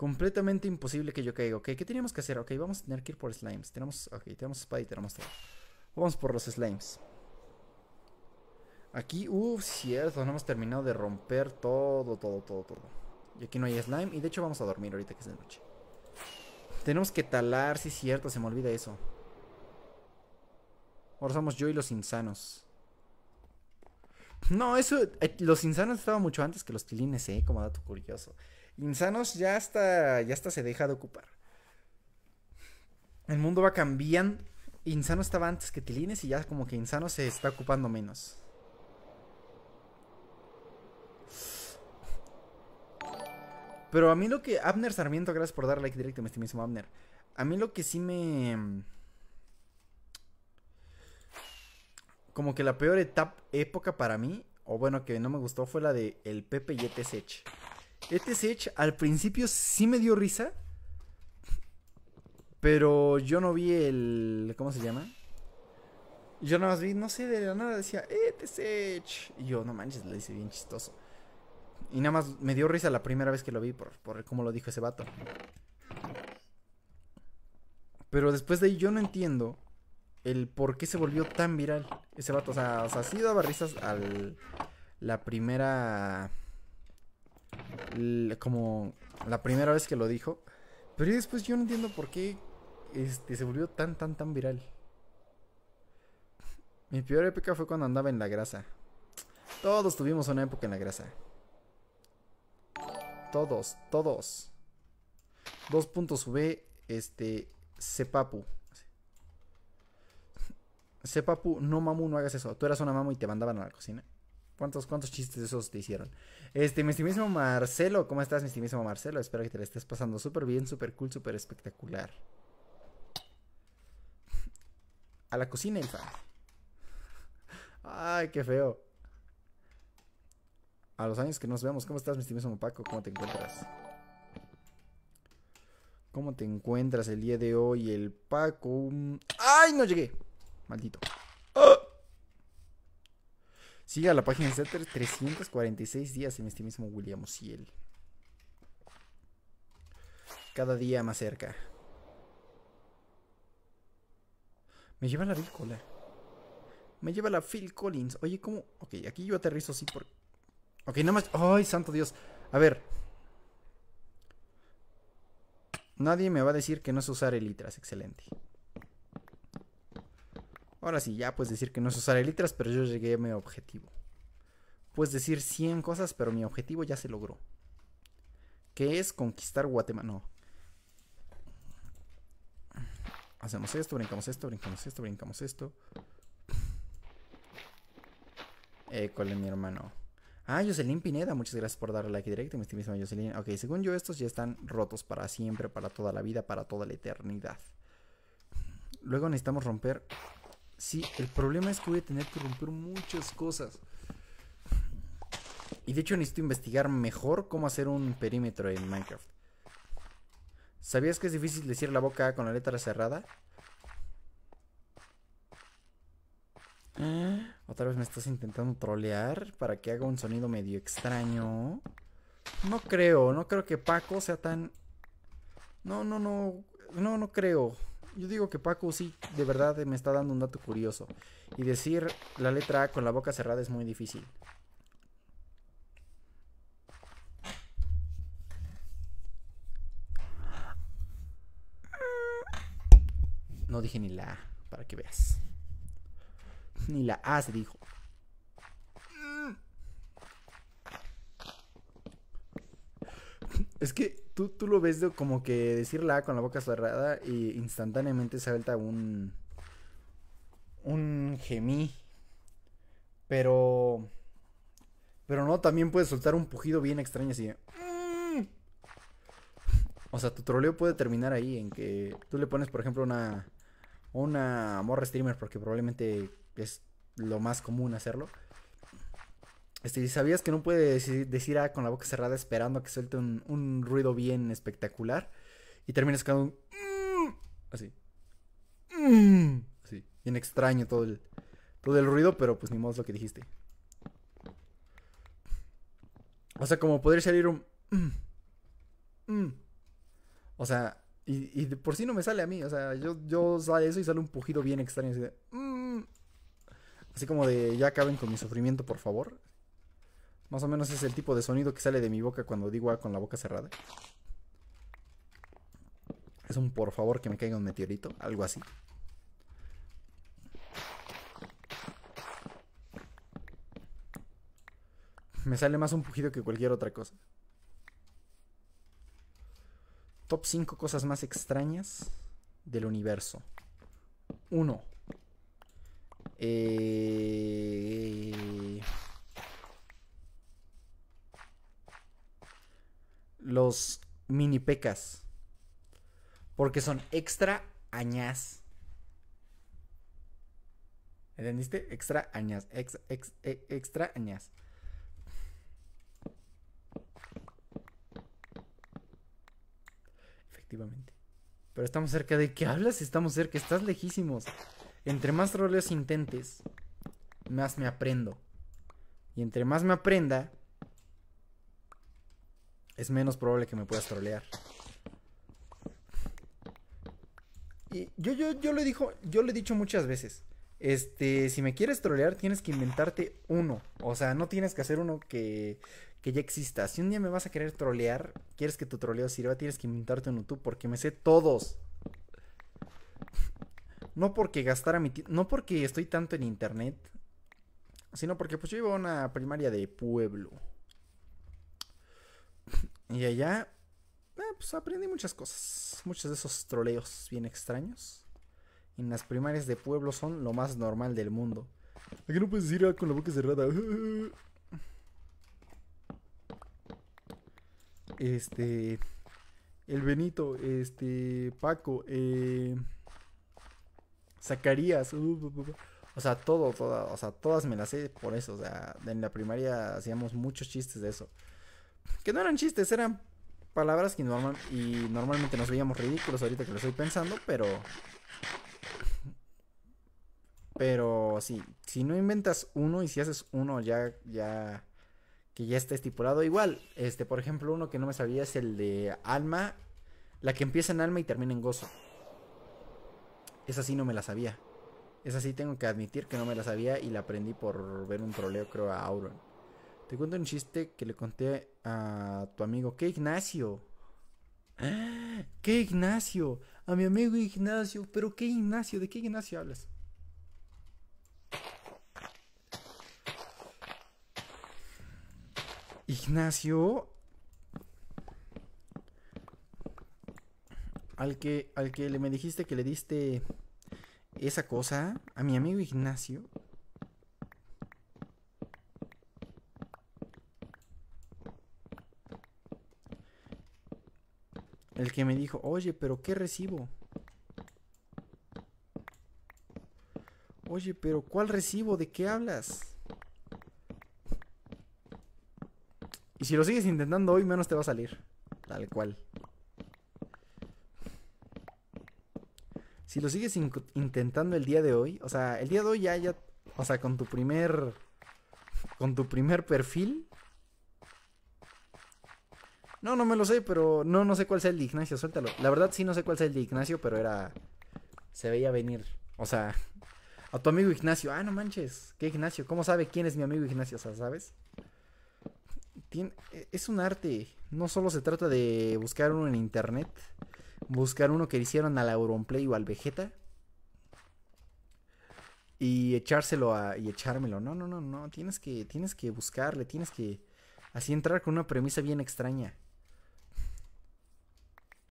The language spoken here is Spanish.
Completamente imposible que yo caiga. Ok, ¿qué teníamos que hacer? Ok, vamos a tener que ir por slimes. Tenemos, ok, tenemos espada y tenemos Vamos por los slimes. Aquí, uff, uh, cierto, no hemos terminado de romper todo, todo, todo, todo. Y aquí no hay slime. Y de hecho vamos a dormir ahorita que es de noche. Tenemos que talar, sí, cierto, se me olvida eso. Ahora somos yo y los insanos. No, eso, eh, los insanos estaban mucho antes que los tilines, eh, como dato curioso. Insanos ya hasta, ya hasta se deja de ocupar. El mundo va cambiando. Insano estaba antes que Tilines y ya como que Insano se está ocupando menos. Pero a mí lo que... Abner Sarmiento, gracias por dar like directo, mi mismo Abner. A mí lo que sí me... Como que la peor etapa, época para mí, o bueno, que no me gustó, fue la de el Pepe y e este Sech al principio sí me dio risa. Pero yo no vi el. ¿Cómo se llama? Yo nada más vi, no sé, de la nada decía, ETS este Sech! Y yo, no manches, le hice bien chistoso. Y nada más me dio risa la primera vez que lo vi por, por cómo lo dijo ese vato. Pero después de ahí yo no entiendo el por qué se volvió tan viral ese vato. O sea, o sea sí daba risas al. La primera como la primera vez que lo dijo. Pero después yo no entiendo por qué este, se volvió tan, tan, tan viral. Mi peor época fue cuando andaba en la grasa. Todos tuvimos una época en la grasa. Todos, todos. Dos puntos B este, Sepapu. Sepapu, no mamu, no hagas eso. Tú eras una mamu y te mandaban a la cocina. ¿Cuántos, cuántos chistes esos te hicieron? Este, mi estimísimo Marcelo, ¿cómo estás, mi estimísimo Marcelo? Espero que te la estés pasando súper bien, súper cool, súper espectacular. A la cocina, infan. Ay, qué feo. A los años que nos vemos, ¿cómo estás, mi estimísimo Paco? ¿Cómo te encuentras? ¿Cómo te encuentras el día de hoy, el Paco? ¡Ay, no llegué! Maldito. Siga la página de Setter 346 días en este mismo William Ociel. Cada día más cerca. Me lleva la Bill Me lleva la Phil Collins. Oye, ¿cómo? Ok, aquí yo aterrizo así por... Ok, nada más... ¡Ay, santo Dios! A ver. Nadie me va a decir que no es usar elitras. Excelente. Ahora sí, ya puedes decir que no es usar elitras, pero yo llegué a mi objetivo. Puedes decir 100 cosas, pero mi objetivo ya se logró. Que es conquistar Guatemala. Hacemos esto, brincamos esto, brincamos esto, brincamos esto. École, mi hermano. Ah, Jocelyn Pineda, muchas gracias por darle like directo, mi estimísima Jocelyn. Ok, según yo, estos ya están rotos para siempre, para toda la vida, para toda la eternidad. Luego necesitamos romper Sí, el problema es que voy a tener que romper muchas cosas. Y de hecho necesito investigar mejor cómo hacer un perímetro en Minecraft. ¿Sabías que es difícil decir la boca con la letra cerrada? ¿Ah? Otra vez me estás intentando trolear para que haga un sonido medio extraño. No creo, no creo que Paco sea tan... No, no, no, no, no creo yo digo que Paco sí, de verdad me está dando un dato curioso. Y decir la letra A con la boca cerrada es muy difícil. No dije ni la A, para que veas. Ni la A se dijo. Es que tú, tú lo ves como que decirla la con la boca cerrada y instantáneamente salta un. un gemí. Pero. Pero no, también puedes soltar un pujido bien extraño así. Mm". O sea, tu troleo puede terminar ahí en que tú le pones, por ejemplo, una. una morra streamer, porque probablemente es lo más común hacerlo. Este, ¿Sabías que no puedes decir, con la boca cerrada esperando a que suelte un, ruido bien espectacular? Y terminas con un... Mm", así. Mm", así. Bien extraño todo el, todo ruido, pero pues ni modo lo que dijiste. O sea, como poder salir un... Mm", o sea, y, por si no me sale a mí. O sea, yo, yo sale eso y sale un pujido bien extraño. Así de... Así como de ya acaben con mi sufrimiento, por favor. Más o menos es el tipo de sonido que sale de mi boca cuando digo A con la boca cerrada. Es un por favor que me caiga un meteorito, algo así. Me sale más un pujido que cualquier otra cosa. Top 5 cosas más extrañas del universo. 1. Eh... los mini pecas. Porque son extra Añas ¿Entendiste? Extra añas. E, extra añas. Efectivamente. Pero estamos cerca de que hablas, estamos cerca, estás lejísimos. Entre más roles intentes, más me aprendo. Y entre más me aprenda, es menos probable que me puedas trolear. Y yo, yo, lo dijo, yo he dicho muchas veces. Este, si me quieres trolear, tienes que inventarte uno. O sea, no tienes que hacer uno que, ya exista. Si un día me vas a querer trolear, quieres que tu troleo sirva, tienes que inventarte uno tú, porque me sé todos. No porque gastara mi no porque estoy tanto en internet, sino porque pues yo iba a una primaria de pueblo. Y allá, eh, pues aprendí muchas cosas. Muchos de esos troleos bien extraños. En las primarias de pueblo son lo más normal del mundo. Aquí no puedes ir ah, con la boca cerrada. Este. El Benito, este. Paco, eh. Zacarías. Uh, o sea, todo, todas. o sea, todas me las sé por eso. O sea, en la primaria hacíamos muchos chistes de eso. Que no eran chistes, eran palabras que y normalmente nos veíamos ridículos ahorita que lo estoy pensando, pero... Pero sí, si no inventas uno y si haces uno ya, ya, que ya está estipulado, igual, este, por ejemplo, uno que no me sabía es el de alma, la que empieza en alma y termina en gozo. Esa sí no me la sabía. Esa sí tengo que admitir que no me la sabía y la aprendí por ver un troleo, creo, a Auron. Te cuento un chiste que le conté a tu amigo. ¿Qué Ignacio? ¿Qué Ignacio? A mi amigo Ignacio. ¿Pero qué Ignacio? ¿De qué Ignacio hablas? Ignacio. Al que, al que le me dijiste que le diste esa cosa, a mi amigo Ignacio. El que me dijo, oye, pero ¿qué recibo? Oye, pero ¿cuál recibo? ¿De qué hablas? Y si lo sigues intentando hoy, menos te va a salir. Tal cual. Si lo sigues intentando el día de hoy, o sea, el día de hoy ya, ya, o sea, con tu primer, con tu primer perfil, no, no me lo sé, pero no, no sé cuál sea el de Ignacio, suéltalo. La verdad sí no sé cuál sea el de Ignacio, pero era... Se veía venir. O sea, a tu amigo Ignacio. Ah, no manches. ¿Qué Ignacio? ¿Cómo sabe quién es mi amigo Ignacio? O sea, ¿sabes? E-, es un arte. No solo se trata de buscar uno en internet. Buscar uno que le hicieron al Auronplay o al Vegeta. Y echárselo a... y echármelo. No, no, no, no. Tienes que, tienes que buscarle, tienes que... Así entrar con una premisa bien extraña.